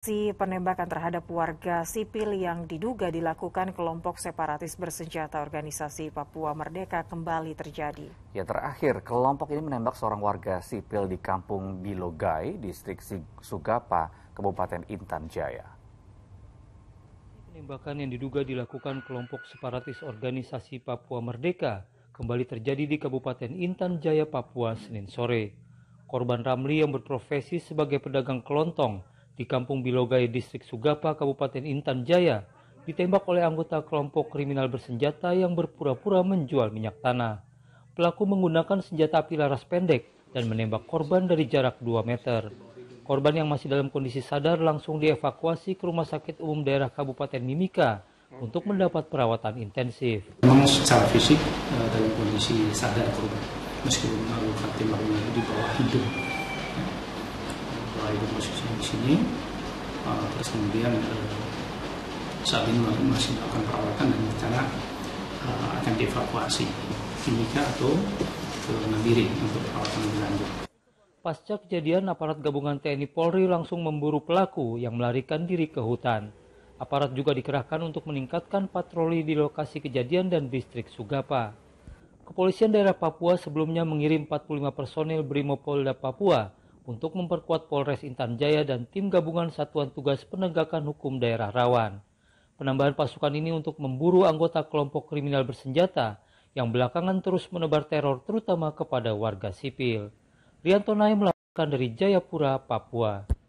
aksi penembakan terhadap warga sipil yang diduga dilakukan kelompok separatis bersenjata organisasi Papua Merdeka kembali terjadi. Ya terakhir, kelompok ini menembak seorang warga sipil di kampung Bilogai, distrik Sugapa, Kabupaten Intan Jaya. Penembakan yang diduga dilakukan kelompok separatis organisasi Papua Merdeka kembali terjadi di Kabupaten Intan Jaya, Papua, Senin sore. Korban Ramli yang berprofesi sebagai pedagang kelontong di kampung Bilogai, distrik Sugapa, Kabupaten Intan Jaya, ditembak oleh anggota kelompok kriminal bersenjata yang berpura-pura menjual minyak tanah. Pelaku menggunakan senjata api laras pendek dan menembak korban dari jarak 2 meter. Korban yang masih dalam kondisi sadar langsung dievakuasi ke Rumah Sakit Umum Daerah Kabupaten Mimika untuk mendapat perawatan intensif. Memang secara fisik eh, dalam kondisi sadar korban, meskipun luka tembak di bawah hidung itu posisinya di sini uh, terus kemudian uh, saat ini masih melakukan perawatan dan rencana uh, akan dievakuasi Timika atau ke Nabiri untuk perawatan lebih lanjut. Pasca kejadian, aparat gabungan TNI Polri langsung memburu pelaku yang melarikan diri ke hutan. Aparat juga dikerahkan untuk meningkatkan patroli di lokasi kejadian dan distrik Sugapa. Kepolisian daerah Papua sebelumnya mengirim 45 personil Brimopolda Papua untuk memperkuat Polres Intan Jaya dan tim gabungan Satuan Tugas Penegakan Hukum Daerah Rawan. Penambahan pasukan ini untuk memburu anggota kelompok kriminal bersenjata yang belakangan terus menebar teror terutama kepada warga sipil. Rianto Naim melaporkan dari Jayapura, Papua.